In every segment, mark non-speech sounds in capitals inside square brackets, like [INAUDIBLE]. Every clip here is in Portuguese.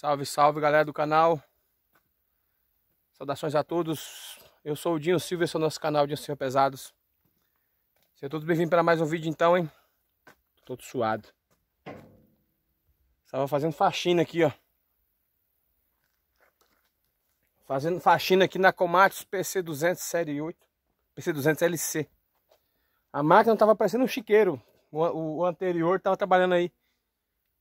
Salve, salve galera do canal. Saudações a todos. Eu sou o Dinho Silva, esse é o nosso canal Dinho Senhor Pesados. Sejam todos bem-vindos para mais um vídeo então, hein? Tô todo suado. Estava fazendo faxina aqui, ó. Fazendo faxina aqui na Comatos PC200 Série 8. PC200 LC. A máquina estava parecendo um chiqueiro. O, o, o anterior estava trabalhando aí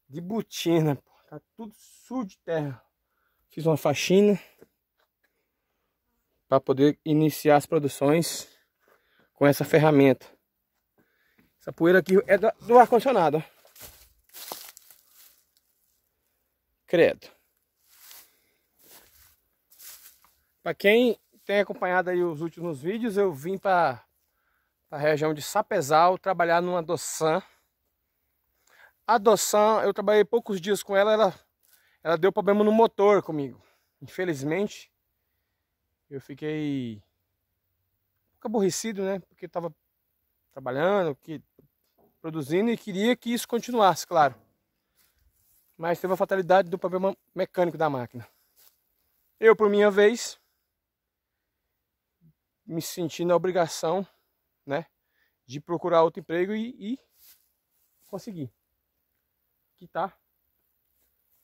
de botina, pô. Tá tudo sujo de terra. Fiz uma faxina para poder iniciar as produções com essa ferramenta. Essa poeira aqui é do ar-condicionado. Credo. Para quem tem acompanhado aí os últimos vídeos, eu vim para a região de Sapezal trabalhar numa doçã a eu trabalhei poucos dias com ela, ela, ela deu problema no motor comigo. Infelizmente, eu fiquei um pouco aborrecido, né? Porque estava trabalhando, que, produzindo e queria que isso continuasse, claro. Mas teve a fatalidade do problema mecânico da máquina. Eu, por minha vez, me senti na obrigação, né, de procurar outro emprego e, e conseguir aqui, tá?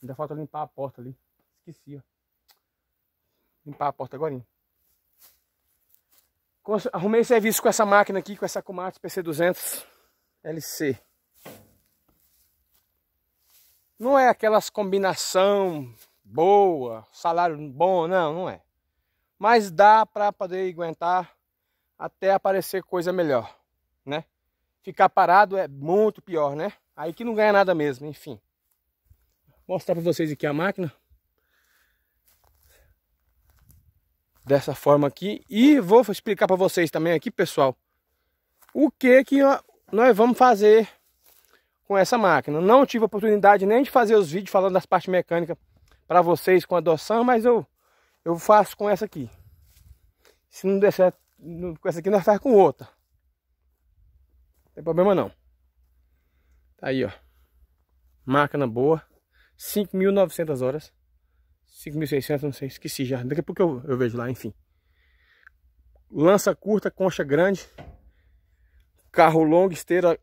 Ainda falta limpar a porta ali. Esqueci, ó. Limpar a porta agora. Hein? Arrumei serviço com essa máquina aqui, com essa Komatsu PC200 LC. Não é aquelas combinação boa, salário bom, não, não é. Mas dá para poder aguentar até aparecer coisa melhor, né? Ficar parado é muito pior, né? Aí que não ganha nada mesmo, enfim. Vou mostrar para vocês aqui a máquina. Dessa forma aqui. E vou explicar para vocês também aqui, pessoal, o que que nós vamos fazer com essa máquina. Não tive oportunidade nem de fazer os vídeos falando das partes mecânicas para vocês com a adoção, mas eu, eu faço com essa aqui. Se não der certo com essa aqui, nós faz com outra. Não tem problema não. Tá aí, ó. Máquina boa. 5.900 horas. 5.600, não sei, esqueci já. Daqui a pouco eu, eu vejo lá, enfim. Lança curta, concha grande. Carro longo, esteira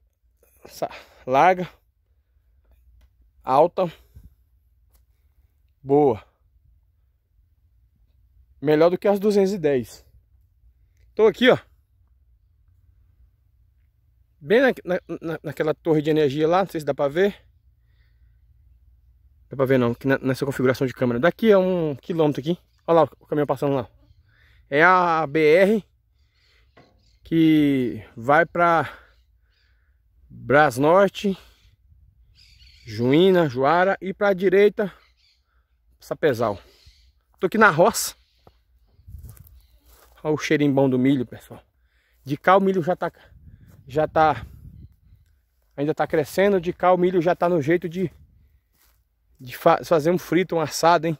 larga. Alta. Boa. Melhor do que as 210. Tô aqui, ó bem na, na, naquela torre de energia lá, não sei se dá para ver. Dá para ver não, que nessa configuração de câmera. Daqui a é um quilômetro aqui. Olha lá o caminhão passando lá. É a BR que vai para Brasnorte, Juína, Juara e para direita Sapezal. Tô aqui na roça. Olha o cheirinho bom do milho, pessoal. De cá o milho já tá já está ainda está crescendo. De cá o milho já está no jeito de, de fa fazer um frito, um assado, hein?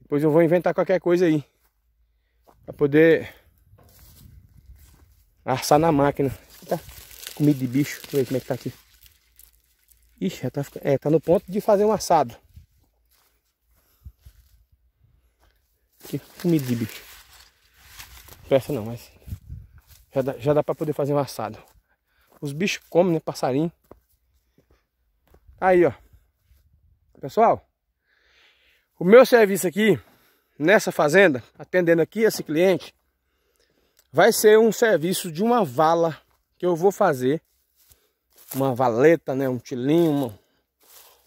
Depois eu vou inventar qualquer coisa aí. para poder assar na máquina. Tá comida de bicho. Deixa eu ver como é que tá aqui. Ixi, já tá, é, tá no ponto de fazer um assado. Que comida de bicho. Peça não, mas já dá, já dá para poder fazer um assado. Os bichos comem, né? Passarinho. Aí, ó. Pessoal, o meu serviço aqui, nessa fazenda, atendendo aqui esse cliente, vai ser um serviço de uma vala que eu vou fazer. Uma valeta, né? Um tilinho, uma,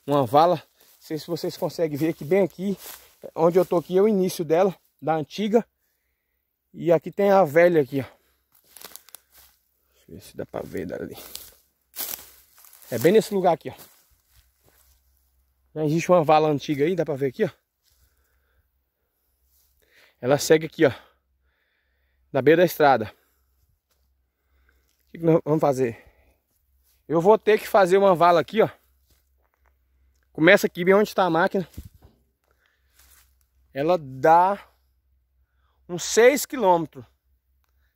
uma vala. Não sei se vocês conseguem ver aqui, bem aqui, onde eu tô aqui, é o início dela, da antiga. E aqui tem a velha aqui, ó. Deixa eu ver se dá pra ver dali. É bem nesse lugar aqui, ó. existe uma vala antiga aí, dá pra ver aqui, ó. Ela segue aqui, ó. Na beira da estrada. O que, que nós vamos fazer? Eu vou ter que fazer uma vala aqui, ó. Começa aqui bem onde está a máquina. Ela dá uns 6 km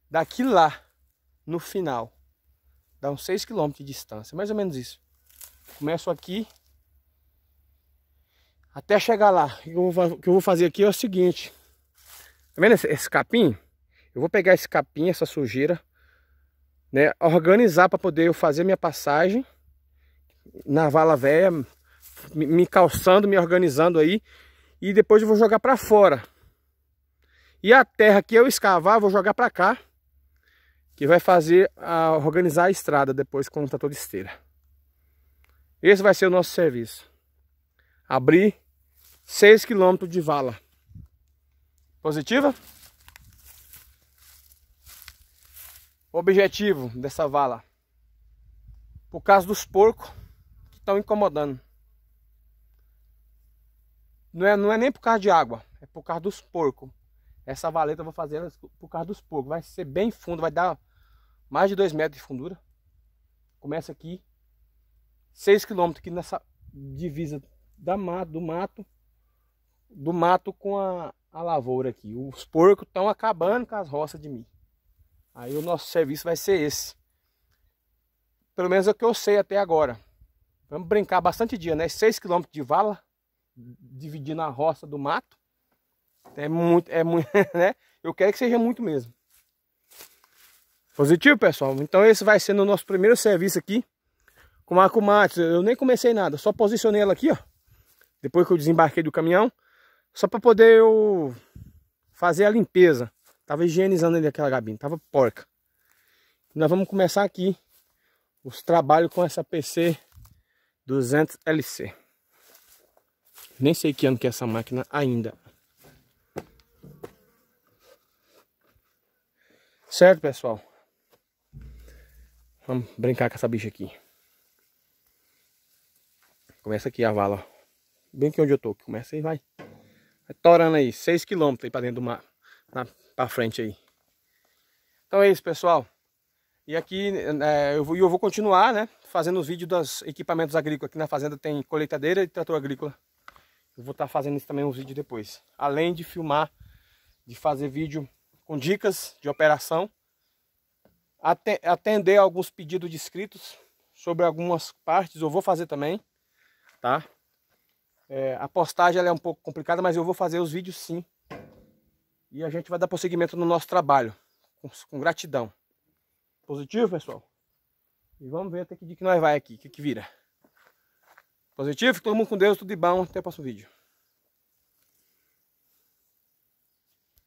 daqui lá no final. Dá uns 6 km de distância, mais ou menos isso. Começo aqui. Até chegar lá. O que eu vou fazer aqui é o seguinte. Tá vendo esse, capim? Eu vou pegar esse capim, essa sujeira, né? Organizar para poder eu fazer minha passagem na vala velha, me calçando, me organizando aí. E depois eu vou jogar para fora. E a terra que eu escavar, eu vou jogar para cá que vai fazer a, organizar a estrada depois quando está toda esteira. Esse vai ser o nosso serviço. Abrir 6 quilômetros de vala. Positiva? Objetivo dessa vala. Por causa dos porcos que estão incomodando. Não é, não é nem por causa de água, é por causa dos porcos. Essa valeta eu vou fazer por causa dos porcos. Vai ser bem fundo, vai dar mais de 2 metros de fundura. Começa aqui, 6 quilômetros aqui nessa divisa da mato, do mato, do mato com a, a lavoura aqui. Os porcos estão acabando com as roças de mim. Aí o nosso serviço vai ser esse. Pelo menos é o que eu sei até agora. Vamos brincar bastante dia, né? 6 km de vala, dividindo a roça do mato. É muito, é muito, [LAUGHS] né? Eu quero que seja muito mesmo. Positivo, pessoal? Então esse vai ser o nosso primeiro serviço aqui com a Kumatsu. Eu nem comecei nada, só posicionei ela aqui, ó. Depois que eu desembarquei do caminhão. Só para poder eu fazer a limpeza. Tava higienizando ali aquela gabinha, tava porca. Nós vamos começar aqui os trabalhos com essa PC 200LC. Nem sei que ano que é essa máquina ainda. Certo, pessoal? Vamos brincar com essa bicha aqui. Começa aqui a vala, Bem aqui onde eu tô. Começa e vai. Vai torando aí. 6 km aí pra dentro do mar. Na, pra frente aí. Então é isso, pessoal. E aqui é, eu, vou, eu vou continuar, né? Fazendo os vídeos dos equipamentos agrícolas. Aqui na fazenda tem colheitadeira e trator agrícola. Eu vou estar tá fazendo isso também uns vídeos depois. Além de filmar, de fazer vídeo com dicas de operação atender alguns pedidos de inscritos sobre algumas partes, eu vou fazer também, tá? É, a postagem é um pouco complicada, mas eu vou fazer os vídeos sim. E a gente vai dar prosseguimento no nosso trabalho, com, com gratidão. Positivo, pessoal? E vamos ver até que dia que nós vai aqui, o que, que vira. Positivo? Todo mundo com Deus, tudo de bom. Até o próximo vídeo.